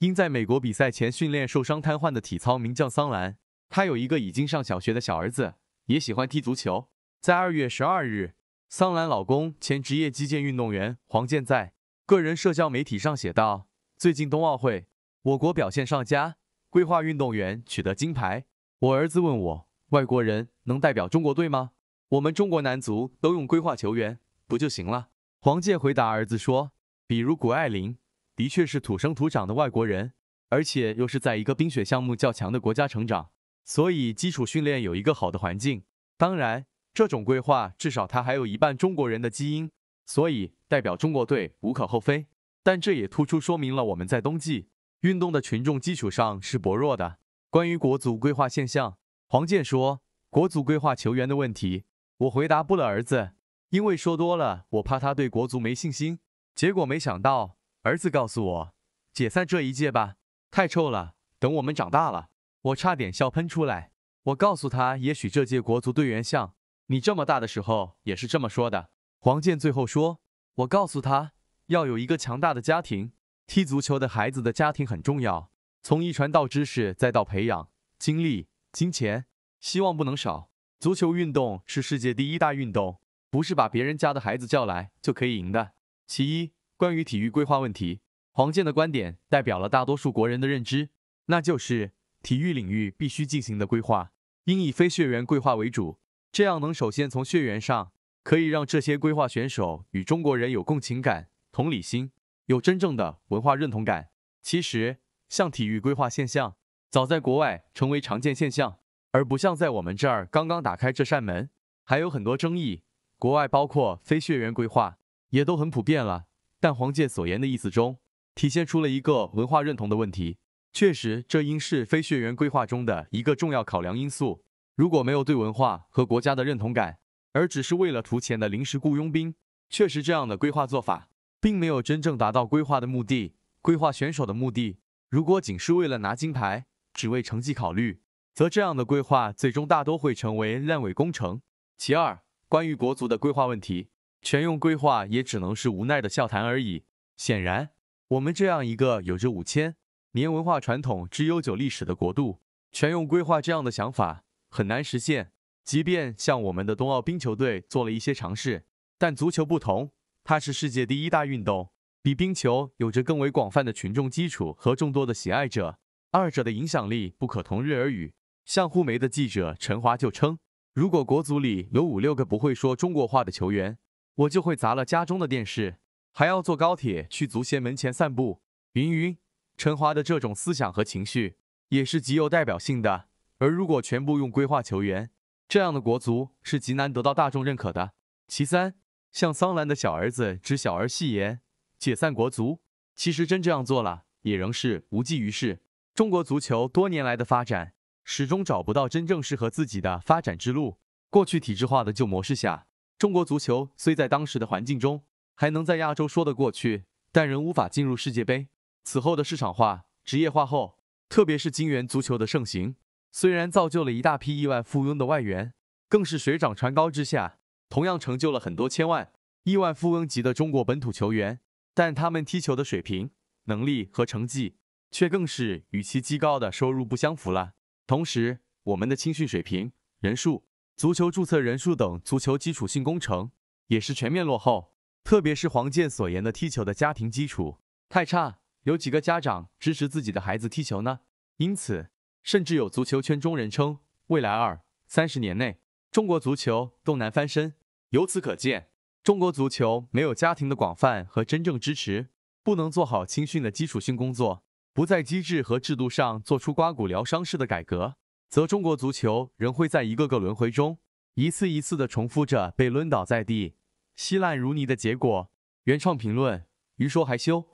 因在美国比赛前训练受伤瘫痪的体操名将桑兰，她有一个已经上小学的小儿子，也喜欢踢足球。在二月十二日，桑兰老公前职业击剑运动员黄健在个人社交媒体上写道：“最近冬奥会，我国表现上佳，规划运动员取得金牌。我儿子问我，外国人能代表中国队吗？我们中国男足都用规划球员不就行了？”黄健回答儿子说：“比如谷爱凌。”的确是土生土长的外国人，而且又是在一个冰雪项目较强的国家成长，所以基础训练有一个好的环境。当然，这种规划至少他还有一半中国人的基因，所以代表中国队无可厚非。但这也突出说明了我们在冬季运动的群众基础上是薄弱的。关于国足规划现象，黄健说：“国足规划球员的问题，我回答不了儿子，因为说多了我怕他对国足没信心。”结果没想到。儿子告诉我，解散这一届吧，太臭了。等我们长大了，我差点笑喷出来。我告诉他，也许这届国足队员像你这么大的时候也是这么说的。黄健最后说，我告诉他，要有一个强大的家庭，踢足球的孩子的家庭很重要，从遗传到知识，再到培养、精力、金钱，希望不能少。足球运动是世界第一大运动，不是把别人家的孩子叫来就可以赢的。其一。关于体育规划问题，黄健的观点代表了大多数国人的认知，那就是体育领域必须进行的规划应以非血缘规划为主，这样能首先从血缘上可以让这些规划选手与中国人有共情感、同理心，有真正的文化认同感。其实，像体育规划现象早在国外成为常见现象，而不像在我们这儿刚刚打开这扇门，还有很多争议。国外包括非血缘规划也都很普遍了。但黄健所言的意思中，体现出了一个文化认同的问题。确实，这应是非血缘规划中的一个重要考量因素。如果没有对文化和国家的认同感，而只是为了图钱的临时雇佣兵，确实这样的规划做法，并没有真正达到规划的目的。规划选手的目的，如果仅是为了拿金牌，只为成绩考虑，则这样的规划最终大多会成为烂尾工程。其二，关于国足的规划问题。全用规划也只能是无奈的笑谈而已。显然，我们这样一个有着五千年文化传统之悠久历史的国度，全用规划这样的想法很难实现。即便像我们的冬奥冰球队做了一些尝试，但足球不同，它是世界第一大运动，比冰球有着更为广泛的群众基础和众多的喜爱者，二者的影响力不可同日而语。向互媒的记者陈华就称，如果国足里有五六个不会说中国话的球员，我就会砸了家中的电视，还要坐高铁去足协门前散步。云云，陈华的这种思想和情绪也是极有代表性的。而如果全部用规划球员，这样的国足是极难得到大众认可的。其三，像桑兰的小儿子之小儿戏言解散国足，其实真这样做了，也仍是无济于事。中国足球多年来的发展，始终找不到真正适合自己的发展之路。过去体制化的旧模式下。中国足球虽在当时的环境中还能在亚洲说得过去，但仍无法进入世界杯。此后的市场化、职业化后，特别是金元足球的盛行，虽然造就了一大批亿万富翁的外援，更是水涨船高之下，同样成就了很多千万、亿万富翁级的中国本土球员，但他们踢球的水平、能力和成绩，却更是与其极高的收入不相符了。同时，我们的青训水平、人数。足球注册人数等足球基础性工程也是全面落后，特别是黄健所言的踢球的家庭基础太差，有几个家长支持自己的孩子踢球呢？因此，甚至有足球圈中人称，未来二三十年内中国足球都难翻身。由此可见，中国足球没有家庭的广泛和真正支持，不能做好青训的基础性工作，不在机制和制度上做出刮骨疗伤式的改革。则中国足球仍会在一个个轮回中，一次一次的重复着被抡倒在地、稀烂如泥的结果。原创评论，鱼说还修。